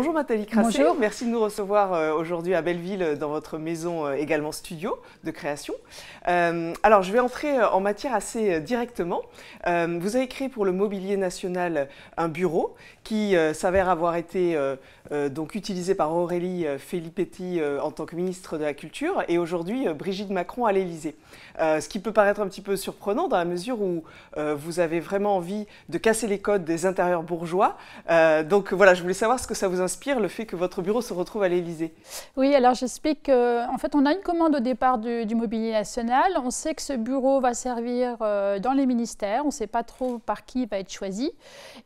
Bonjour Nathalie Crassier. merci de nous recevoir euh, aujourd'hui à Belleville euh, dans votre maison euh, également studio de création. alors je vais entrer en matière assez directement. vous avez créé pour le mobilier national un bureau qui s'avère avoir été donc utilisé par Aurélie Felipetti en tant que ministre de la Culture et aujourd'hui Brigitte Macron à l'Élysée. ce qui peut paraître un petit peu surprenant dans la mesure où vous avez vraiment envie de casser les codes des intérieurs bourgeois. donc voilà, je voulais savoir ce que ça vous inspire le fait que votre bureau se retrouve à l'Élysée Oui, alors j'explique En fait, on a une commande au départ du, du, Mobilier National. On sait que ce bureau va servir euh, dans les ministères. On ne sait pas trop par qui il va être choisi.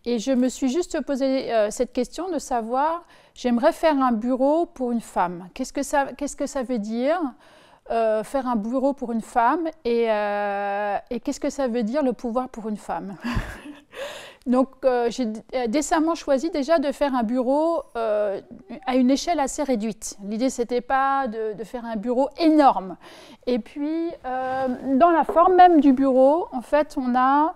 Et je me suis juste posé euh, cette question de savoir, j'aimerais faire un bureau pour une femme. Qu'est-ce que ça, qu'est-ce que ça veut dire euh, faire un bureau pour une femme et, et qu'est-ce que ça veut dire le pouvoir pour une femme Donc euh, j'ai euh, décemment choisi déjà de faire un bureau euh, à une échelle assez réduite. L'idée n'était pas de, faire un bureau énorme. Et puis dans la forme même du bureau, en fait on a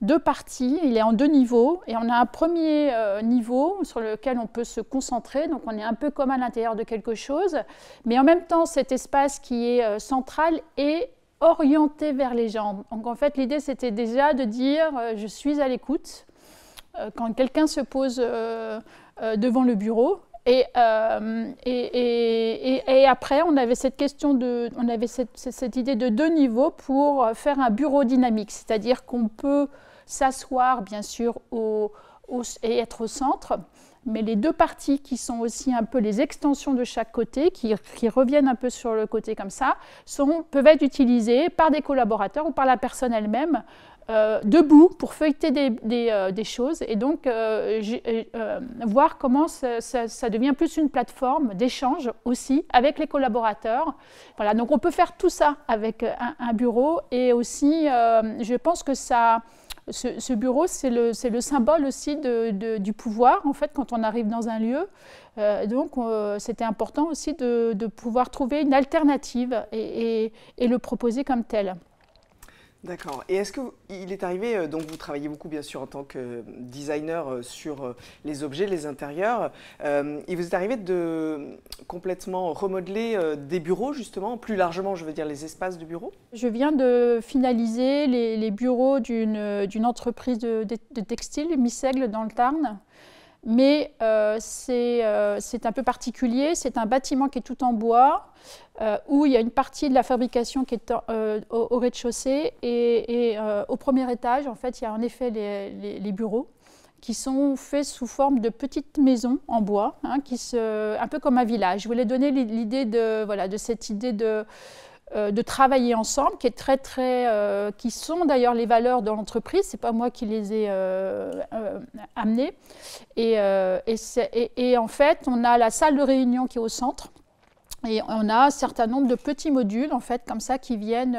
deux parties, il est en deux niveaux et on a un premier niveau sur lequel on peut se concentrer, donc on est un peu comme à l'intérieur de quelque chose, mais en même temps cet espace qui est central est orienté vers les gens. Donc en fait l'idée c'était déjà de dire je suis à l'écoute, euh, quand quelqu'un se pose euh, euh, devant le bureau. Et, après, on avait cette question de, on avait cette, idée de deux niveaux pour faire un bureau dynamique, c'est-à-dire qu'on peut s'asseoir bien sûr et être au centre, mais les deux parties qui sont aussi un peu les extensions de chaque côté, qui, reviennent un peu sur le côté comme ça, peuvent être utilisées par des collaborateurs ou par la personne elle-même euh, debout pour feuilleter des, euh, choses et donc euh, voir comment ça, devient plus une plateforme d'échange aussi avec les collaborateurs. Voilà, donc on peut faire tout ça avec un, bureau et aussi je pense que ça... Ce, bureau, c'est le, le, symbole aussi de, du pouvoir, en fait, quand on arrive dans un lieu. donc, c'était important aussi de, pouvoir trouver une alternative et le proposer comme tel. D'accord. Et est-ce qu'il est arrivé, euh, donc vous travaillez beaucoup bien sûr en tant que designer euh, sur euh, les objets, les intérieurs, il vous est arrivé de complètement remodeler des bureaux justement, plus largement je veux dire les espaces de bureaux Je viens de finaliser les, bureaux d'une entreprise de, de, textile, Missègle dans le Tarn mais euh, euh, c'est un peu particulier. C'est un bâtiment qui est tout en bois, euh, où il y a une partie de la fabrication qui est euh, au, rez-de-chaussée, et, au premier étage, en fait, il y a en effet les, bureaux qui sont faits sous forme de petites maisons en bois, hein, qui se, un peu comme un village. Je voulais donner l'idée de, voilà, de cette idée de, euh, de travailler ensemble, qui, est très, très, euh, qui sont d'ailleurs les valeurs de l'entreprise. Ce n'est pas moi qui les ai euh, amenées. Et, et, en fait, on a la salle de réunion qui est au centre. Et on a un certain nombre de petits modules, en fait, comme ça, qui viennent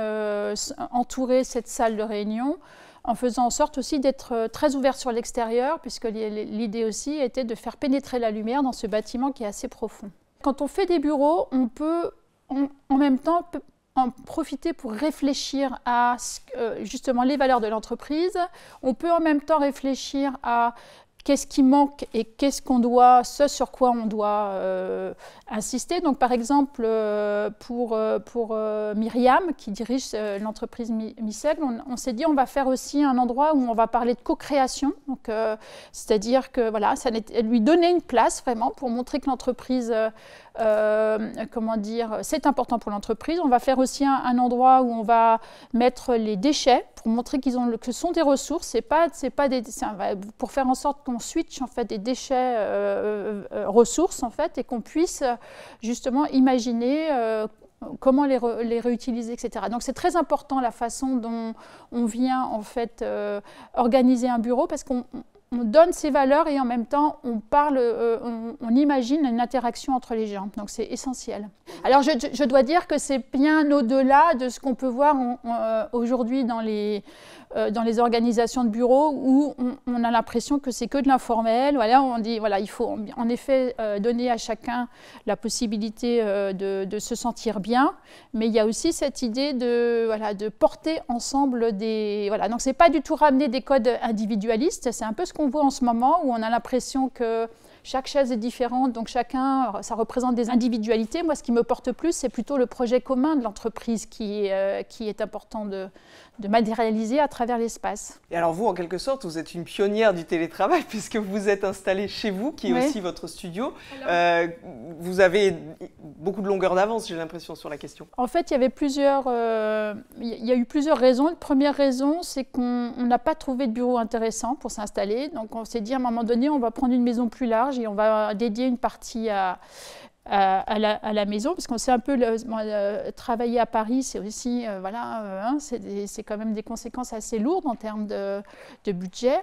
entourer cette salle de réunion en faisant en sorte aussi d'être très ouvert sur l'extérieur, puisque l'idée aussi était de faire pénétrer la lumière dans ce bâtiment qui est assez profond. Quand on fait des bureaux, on peut en même temps profiter pour réfléchir à euh, justement les valeurs de l'entreprise. On peut en même temps réfléchir à qu'est-ce qui manque et qu'est-ce qu'on doit, ce sur quoi on doit euh, insister. Donc, par exemple, euh, pour, euh, pour Myriam, qui dirige l'entreprise Micel, on, s'est dit on va faire aussi un endroit où on va parler de co-création. Donc, c'est-à-dire que voilà, ça lui donner une place vraiment pour montrer que l'entreprise, comment dire, c'est important pour l'entreprise. On va faire aussi un, endroit où on va mettre les déchets pour montrer qu'ils ont que ce sont des ressources, c'est pas, c'est pas des, pour faire en sorte switch en fait des déchets euh, euh, euh, ressources en fait et qu'on puisse justement imaginer comment les, les, réutiliser, etc. Donc c'est très important la façon dont on vient en fait organiser un bureau parce qu'on on donne ses valeurs et en même temps on parle, euh, on, imagine une interaction entre les gens. Donc c'est essentiel. Alors je, dois dire que c'est bien au-delà de ce qu'on peut voir euh, aujourd'hui dans les euh, dans les organisations de bureaux où on, a l'impression que c'est que de l'informel. Voilà, on dit voilà il faut en effet donner à chacun la possibilité de, se sentir bien, mais il y a aussi cette idée de voilà de porter ensemble des voilà donc c'est pas du tout ramener des codes individualistes. C'est un peu ce qu'on voit en ce moment où on a l'impression que chaque chaise est différente, donc chacun, ça représente des individualités. Moi, ce qui me porte plus, c'est plutôt le projet commun de l'entreprise qui, euh, qui est important de, matérialiser à travers l'espace. Et alors vous, en quelque sorte, vous êtes une pionnière du télétravail puisque vous êtes installée chez vous, qui est aussi votre studio. Euh, vous avez beaucoup de longueur d'avance, j'ai l'impression, sur la question. En fait, il y avait plusieurs, euh, il y a eu plusieurs raisons. La première raison, c'est qu'on n'a pas trouvé de bureau intéressant pour s'installer. Donc on s'est dit à un moment donné, on va prendre une maison plus large et on va dédier une partie à, la, maison, parce qu'on sait un peu, euh, travailler à Paris, c'est aussi, euh, voilà, euh, hein, c'est quand même des conséquences assez lourdes en termes de, budget.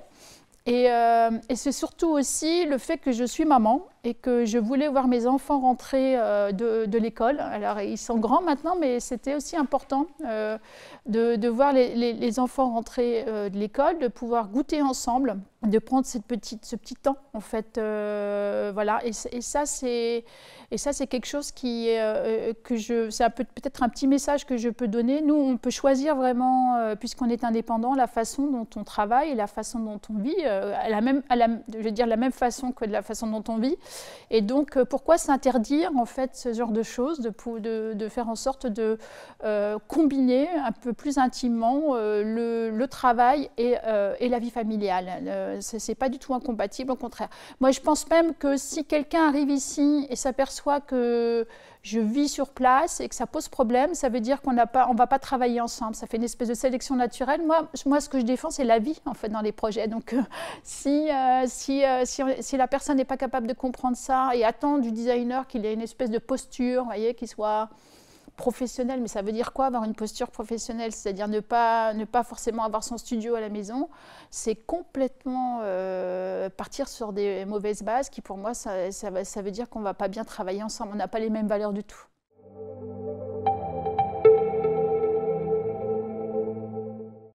et c'est surtout aussi le fait que je suis maman et que je voulais voir mes enfants rentrer euh, de, l'école. Alors ils sont grands maintenant, mais c'était aussi important euh, de, voir les, enfants rentrer euh, de l'école, de pouvoir goûter ensemble, de prendre cette petite, ce petit temps en fait. voilà, et, ça c'est et ça c'est quelque chose qui que je c'est peut-être un petit message que je peux donner. Nous on peut choisir vraiment puisqu'on est indépendant la façon dont on travaille et la façon dont on vit la même je veux dire la même façon que de la façon dont on vit. Et donc, euh, pourquoi s'interdire en fait ce genre de choses, de, faire en sorte de euh, combiner un peu plus intimement euh, le, travail et, la vie familiale Ce n'est pas du tout incompatible, au contraire. Moi, je pense même que si quelqu'un arrive ici et s'aperçoit que je vis sur place et que ça pose problème, ça veut dire qu'on ne va pas travailler ensemble. Ça fait une espèce de sélection naturelle. Moi, moi ce que je défends, c'est la vie en fait dans les projets. Donc, si, si, si la personne n'est pas capable de comprendre ça et attendre du designer qu'il ait une espèce de posture, voyez, qu'il soit professionnel, mais ça veut dire quoi avoir une posture professionnelle C'est-à-dire ne pas, ne pas forcément avoir son studio à la maison. C'est complètement euh, partir sur des mauvaises bases qui, pour moi, ça, ça veut dire qu'on ne va pas bien travailler ensemble. On n'a pas les mêmes valeurs du tout.